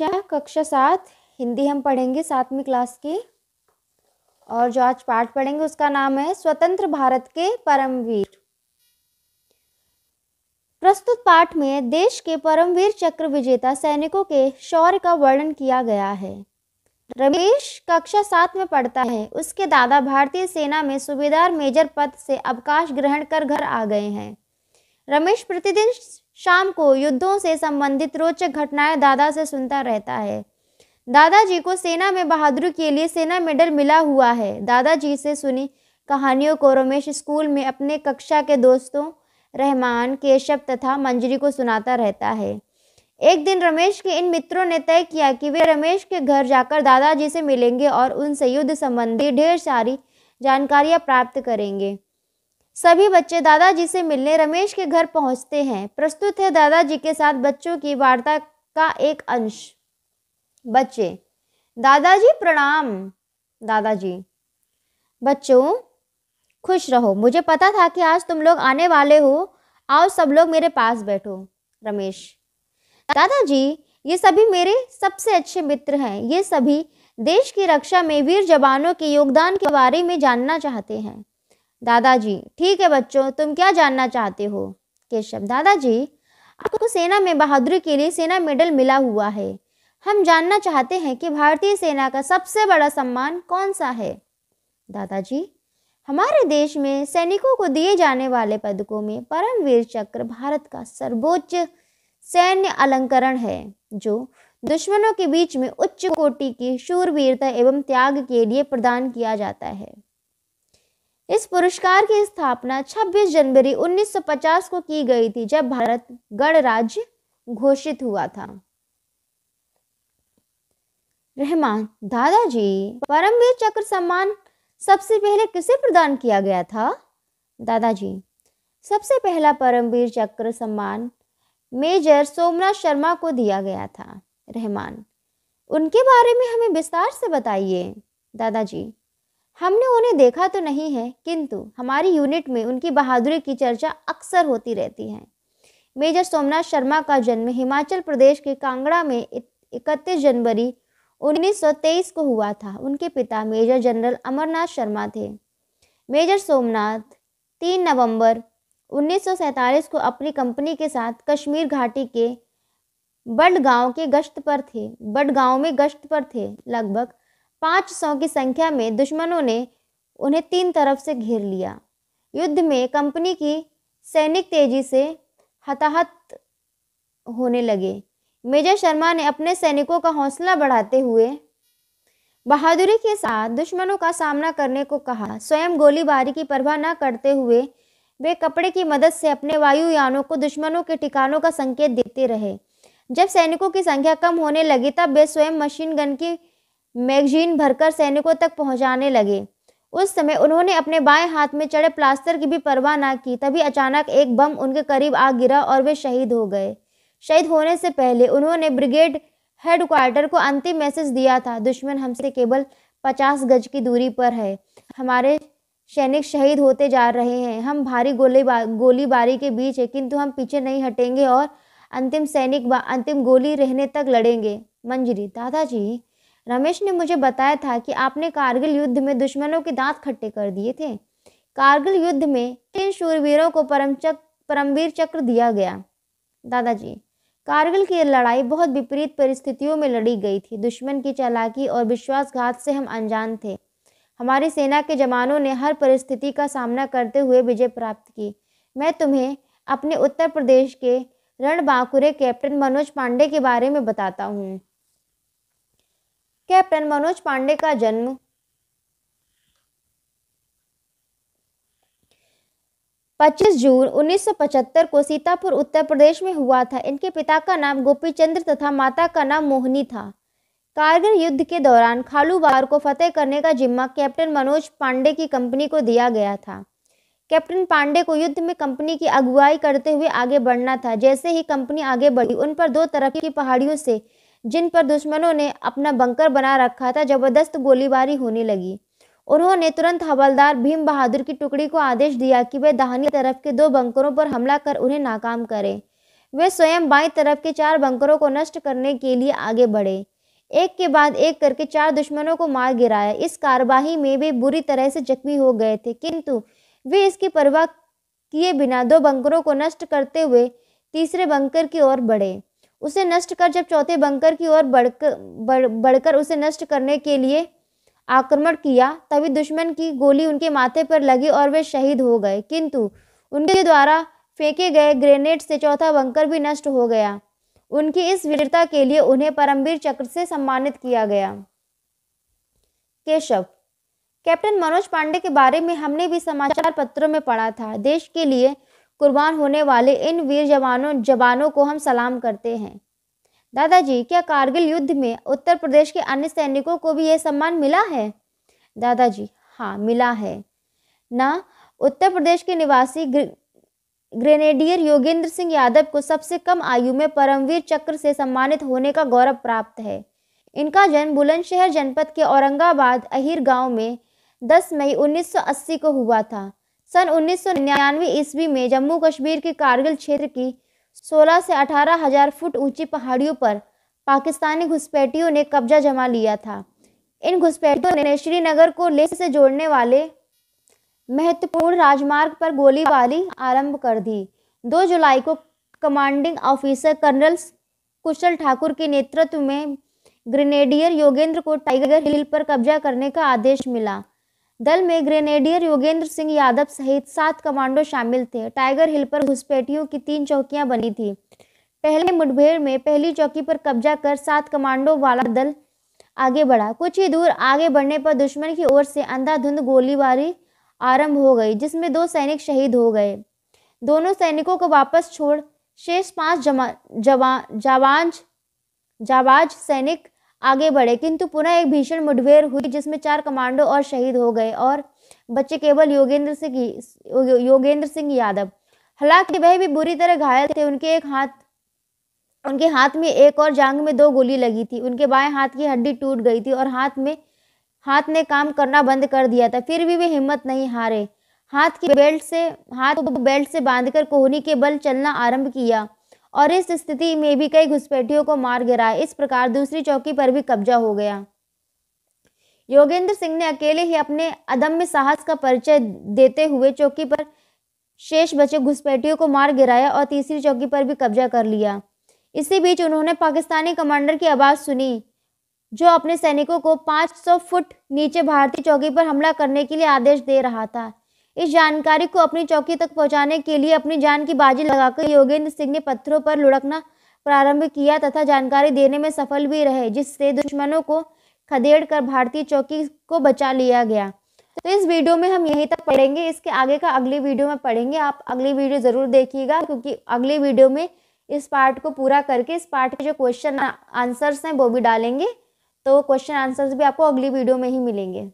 विषय कक्षा सात हिंदी हम पढ़ेंगे सातवीं क्लास की और जो आज पाठ पढ़ेंगे उसका नाम है स्वतंत्र भारत के परमवीर प्रस्तुत पाठ में देश के परमवीर चक्र विजेता सैनिकों के शौर्य का वर्णन किया गया है रमेश कक्षा सात में पढ़ता है उसके दादा भारतीय सेना में सूबेदार मेजर पद से अवकाश ग्रहण कर घर आ गए हैं रमेश प्रतिदिन शाम को युद्धों से संबंधित रोचक घटनाएं दादा से सुनता रहता है दादाजी को सेना में बहादुरी के लिए सेना मेडल मिला हुआ है दादाजी से सुनी कहानियों को रमेश स्कूल में अपने कक्षा के दोस्तों रहमान केशव तथा मंजरी को सुनाता रहता है एक दिन रमेश के इन मित्रों ने तय किया कि वे रमेश के घर जाकर दादाजी से मिलेंगे और उनसे युद्ध संबंधी ढेर सारी जानकारियां प्राप्त करेंगे सभी बच्चे दादाजी से मिलने रमेश के घर पहुंचते हैं प्रस्तुत है दादाजी के साथ बच्चों की वार्ता का एक अंश बच्चे दादाजी प्रणाम दादाजी बच्चों खुश रहो मुझे पता था कि आज तुम लोग आने वाले हो आओ सब लोग मेरे पास बैठो रमेश दादाजी ये सभी मेरे सबसे अच्छे मित्र हैं ये सभी देश की रक्षा में वीर जवानों के योगदान के बारे में जानना चाहते हैं दादाजी ठीक है बच्चों तुम क्या जानना चाहते हो केशव दादाजी आपको सेना में बहादुरी के लिए सेना मेडल मिला हुआ है हम जानना चाहते हैं कि भारतीय सेना का सबसे बड़ा सम्मान कौन सा है दादाजी हमारे देश में सैनिकों को दिए जाने वाले पदकों में परमवीर चक्र भारत का सर्वोच्च सैन्य अलंकरण है जो दुश्मनों के बीच में उच्च कोटि की शूरवीरता एवं त्याग के लिए प्रदान किया जाता है इस पुरस्कार की स्थापना 26 जनवरी 1950 को की गई थी जब भारत गणराज्य घोषित हुआ था रहमान दादाजी परमवीर चक्र सम्मान सबसे पहले किसे प्रदान किया गया था दादाजी सबसे पहला परमवीर चक्र सम्मान मेजर सोमनाथ शर्मा को दिया गया था रहमान उनके बारे में हमें विस्तार से बताइए दादाजी हमने उन्हें देखा तो नहीं है किंतु हमारी यूनिट में उनकी बहादुरी की चर्चा अक्सर होती रहती है मेजर सोमनाथ शर्मा का जन्म हिमाचल प्रदेश के कांगड़ा में इकतीस जनवरी 1923 को हुआ था उनके पिता मेजर जनरल अमरनाथ शर्मा थे मेजर सोमनाथ 3 नवंबर 1947 को अपनी कंपनी के साथ कश्मीर घाटी के बड गांव के गश्त पर थे बड गांव में गश्त पर थे लगभग पाँच सौ की संख्या में दुश्मनों ने उन्हें तीन तरफ से घेर लिया युद्ध में कंपनी की सैनिक तेजी से हताहत होने लगे मेजर शर्मा ने अपने सैनिकों का हौसला बढ़ाते हुए बहादुरी के साथ दुश्मनों का सामना करने को कहा स्वयं गोलीबारी की परवाह न करते हुए वे कपड़े की मदद से अपने वायुयानों को दुश्मनों के ठिकानों का संकेत देते रहे जब सैनिकों की संख्या कम होने लगी तब वे स्वयं मशीन गन की मैगजीन भरकर सैनिकों तक पहुंचाने लगे उस समय उन्होंने अपने बाएं हाथ में चढ़े प्लास्टर की भी परवाह ना की तभी अचानक एक बम उनके करीब आ गिरा और वे शहीद हो गए शहीद होने से पहले उन्होंने ब्रिगेड हेडक्वार्टर को अंतिम मैसेज दिया था दुश्मन हमसे केवल पचास गज की दूरी पर है हमारे सैनिक शहीद होते जा रहे हैं हम भारी गोली गोलीबारी के बीच है किंतु हम पीछे नहीं हटेंगे और अंतिम सैनिक अंतिम गोली रहने तक लड़ेंगे मंजरी दादाजी रमेश ने मुझे बताया था कि आपने कारगिल युद्ध में दुश्मनों के दांत खट्टे कर दिए थे कारगिल युद्ध में तीन शूरवीरों को परमचक परमवीर चक्र दिया गया दादाजी कारगिल की लड़ाई बहुत विपरीत परिस्थितियों में लड़ी गई थी दुश्मन की चालाकी और विश्वासघात से हम अनजान थे हमारी सेना के जवानों ने हर परिस्थिति का सामना करते हुए विजय प्राप्त की मैं तुम्हें अपने उत्तर प्रदेश के रण बांकुरे कैप्टन मनोज पांडे के बारे में बताता हूँ कैप्टन मनोज पांडे का जन्म पच्चीस जून 1975 को सीतापुर उत्तर प्रदेश में हुआ था इनके पिता का नाम चंद्र तथा माता का नाम मोहनी था कारगिल युद्ध के दौरान खालूबार को फतेह करने का जिम्मा कैप्टन मनोज पांडे की कंपनी को दिया गया था कैप्टन पांडे को युद्ध में कंपनी की अगुवाई करते हुए आगे बढ़ना था जैसे ही कंपनी आगे बढ़ी उन पर दो तरफ की पहाड़ियों से जिन पर दुश्मनों ने अपना बंकर बना रखा था जबरदस्त गोलीबारी होने लगी उन्होंने तुरंत हवलदार भीम बहादुर की टुकड़ी को आदेश दिया कि वे दाहिनी तरफ के दो बंकरों पर हमला कर उन्हें नाकाम करें वे स्वयं बाई तरफ के चार बंकरों को नष्ट करने के लिए आगे बढ़े एक के बाद एक करके चार दुश्मनों को मार गिराया इस कार्यवाही में वे बुरी तरह से जख्मी हो गए थे किंतु वे इसकी परवाह किए बिना दो बंकरों को नष्ट करते हुए तीसरे बंकर की ओर बढ़े उसे नष्ट कर जब चौथे बंकर की ओर बढ़कर बढ़कर उसे नष्ट करने के लिए आक्रमण किया तभी दुश्मन की गोली उनके माथे पर लगी और वे शहीद हो गए किंतु उनके द्वारा फेंके गए ग्रेनेड से चौथा बंकर भी नष्ट हो गया उनकी इस वीरता के लिए उन्हें परमवीर चक्र से सम्मानित किया गया केशव कैप्टन मनोज पांडे के बारे में हमने भी समाचार पत्रों में पढ़ा था देश के लिए कुर्बान होने वाले इन वीर जवानों जवानों को हम सलाम करते हैं दादाजी क्या कारगिल युद्ध में उत्तर प्रदेश के अन्य सैनिकों को भी यह सम्मान मिला है दादाजी हाँ मिला है ना उत्तर प्रदेश के निवासी ग्रेनेडियर योगेंद्र सिंह यादव को सबसे कम आयु में परमवीर चक्र से सम्मानित होने का गौरव प्राप्त है इनका जन्म बुलंदशहर जनपद के औरंगाबाद अहिर गांव में 10 मई 1980 को हुआ था सन उन्नीस सौ ईस्वी में जम्मू कश्मीर के कारगिल क्षेत्र की 16 से अठारह हजार फुट ऊंची पहाड़ियों पर पाकिस्तानी घुसपैठियों ने कब्जा जमा लिया था इन घुसपैठियों ने श्रीनगर को लेह से जोड़ने वाले महत्वपूर्ण राजमार्ग पर गोलीबारी आरंभ कर दी 2 जुलाई को commanding officer colonel Kushal Thakur के नेतृत्व में ग्रेनेडियर योगेंद्र को टाइगर हिल पर कब्जा करने का आदेश मिला दल में ग्रेनेडियर योगेंद्र सिंह यादव सहित सात कमांडो शामिल थे टाइगर हिल पर घुसपैठियों की तीन चौकियां बनी थी पहले मुठभेड़ में पहली चौकी पर कब्जा कर सात कमांडो वाला दल आगे बढ़ा कुछ ही दूर आगे बढ़ने पर दुश्मन की ओर से अंधाधुंध गोलीबारी आरंभ हो गई जिसमें दो सैनिक शहीद हो गए दोनों सैनिकों को वापस छोड़ शेष पांच जमा जवा जावाज सैनिक आगे बढ़े किंतु पुनः एक भीषण मुठभेड़ हुई जिसमें चार कमांडो और शहीद हो गए और बच्चे केवल योगेंद्र सिंह योगेंद्र सिंह यादव हालांकि वह भी बुरी तरह घायल थे उनके एक हाथ उनके हाथ में एक और जांग में दो गोली लगी थी उनके बाएं हाथ की हड्डी टूट गई थी और हाथ में हाथ ने काम करना बंद कर दिया था फिर भी वे हिम्मत नहीं हारे हाथ की बेल्ट से हाथ को बेल्ट से बांधकर कोहनी के बल चलना आरंभ किया और इस स्थिति में भी कई घुसपैठियों को मार गिराया इस प्रकार दूसरी चौकी पर भी कब्जा हो गया योगेंद्र सिंह ने अकेले ही अपने अदम्य साहस का परिचय देते हुए चौकी पर शेष बचे घुसपैठियों को मार गिराया और तीसरी चौकी पर भी कब्जा कर लिया इसी बीच उन्होंने पाकिस्तानी कमांडर की आवाज़ सुनी जो अपने सैनिकों को 500 फुट नीचे भारतीय चौकी पर हमला करने के लिए आदेश दे रहा था इस जानकारी को अपनी चौकी तक पहुंचाने के लिए अपनी जान की बाजी लगाकर योगेंद्र सिंह ने पत्थरों पर लुढ़कना प्रारंभ किया तथा जानकारी देने में सफल भी रहे जिससे दुश्मनों को खदेड़ कर भारतीय चौकी को बचा लिया गया तो इस वीडियो में हम यहीं तक पढ़ेंगे इसके आगे का अगली वीडियो में पढ़ेंगे आप अगली वीडियो ज़रूर देखिएगा क्योंकि अगली वीडियो में इस पार्ट को पूरा करके इस पार्ट के जो क्वेश्चन आंसर्स हैं वो भी डालेंगे तो क्वेश्चन आंसर्स भी आपको अगली वीडियो में ही मिलेंगे